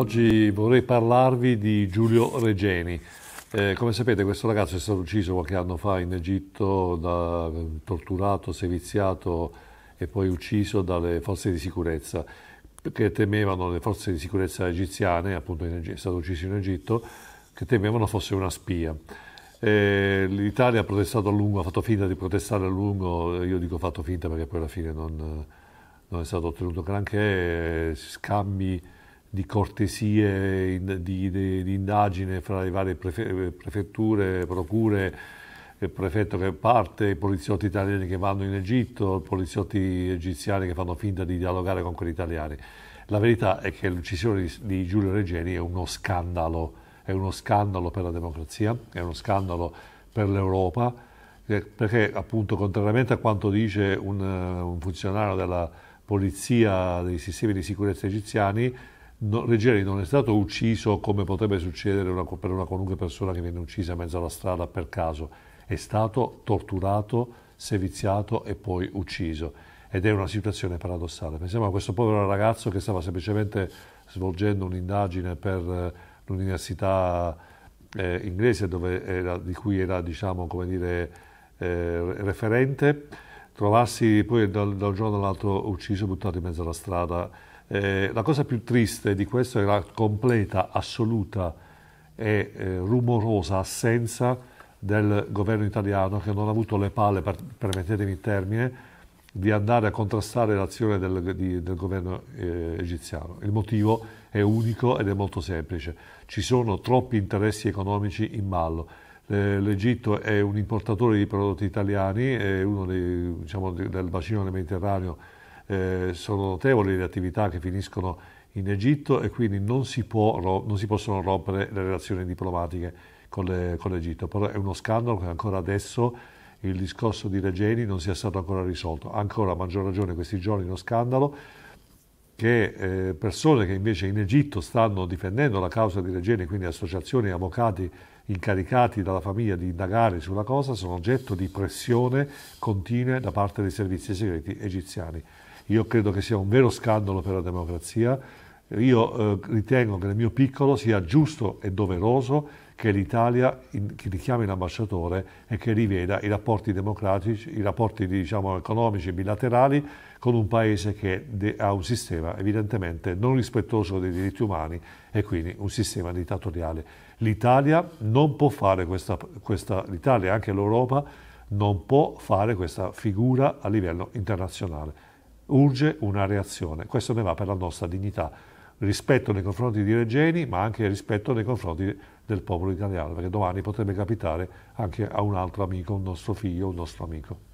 Oggi vorrei parlarvi di Giulio Regeni. Eh, come sapete questo ragazzo è stato ucciso qualche anno fa in Egitto, da, torturato, seviziato e poi ucciso dalle forze di sicurezza che temevano le forze di sicurezza egiziane, appunto è stato ucciso in Egitto, che temevano fosse una spia. Eh, L'Italia ha protestato a lungo, ha fatto finta di protestare a lungo, io dico fatto finta perché poi alla fine non, non è stato ottenuto granché, scambi di cortesie di, di, di, indagine fra le varie prefe, prefetture, procure, il prefetto che parte, i poliziotti italiani che vanno in Egitto, i poliziotti egiziani che fanno finta di dialogare con quelli italiani. La verità è che l'uccisione di, di Giulio Regeni è uno scandalo, è uno scandalo per la democrazia, è uno scandalo per l'Europa, eh, perché appunto contrariamente a quanto dice un, un funzionario della polizia dei sistemi di sicurezza egiziani, no, Reggeri non è stato ucciso come potrebbe succedere una, per una qualunque persona che viene uccisa in mezzo alla strada per caso, è stato torturato, seviziato e poi ucciso. Ed è una situazione paradossale. Pensiamo a questo povero ragazzo che stava semplicemente svolgendo un'indagine per eh, l'università eh, inglese era, di cui era diciamo, dire, eh, referente, trovarsi poi da, da un giorno all'altro ucciso e buttato in mezzo alla strada eh, la cosa più triste di questo è la completa, assoluta e eh, rumorosa assenza del governo italiano che non ha avuto le palle, per, permettetemi il termine, di andare a contrastare l'azione del, di, del governo eh, egiziano. Il motivo è unico ed è molto semplice. Ci sono troppi interessi economici in ballo. Eh, L'Egitto è un importatore di prodotti italiani, è uno dei, diciamo, del bacino del Mediterraneo eh, sono notevoli le attività che finiscono in Egitto e quindi non si, può, non si possono rompere le relazioni diplomatiche con, le, con l'Egitto. Però è uno scandalo che ancora adesso il discorso di Regeni non sia stato ancora risolto. Ancora a maggior ragione questi giorni uno scandalo che eh, persone che invece in Egitto stanno difendendo la causa di Regeni, quindi associazioni e avvocati incaricati dalla famiglia di indagare sulla cosa, sono oggetto di pressione continue da parte dei servizi segreti egiziani. Io credo che sia un vero scandalo per la democrazia. Io eh, ritengo che nel mio piccolo sia giusto e doveroso che l'Italia richiami l'ambasciatore e che riveda i rapporti democratici, i rapporti diciamo, economici bilaterali con un paese che ha un sistema evidentemente non rispettoso dei diritti umani e quindi un sistema dittatoriale. L'Italia non può fare questa, questa l'Italia e anche l'Europa non può fare questa figura a livello internazionale urge una reazione. Questo ne va per la nostra dignità, rispetto nei confronti di Regeni, ma anche rispetto nei confronti del popolo italiano, perché domani potrebbe capitare anche a un altro amico, un nostro figlio, un nostro amico.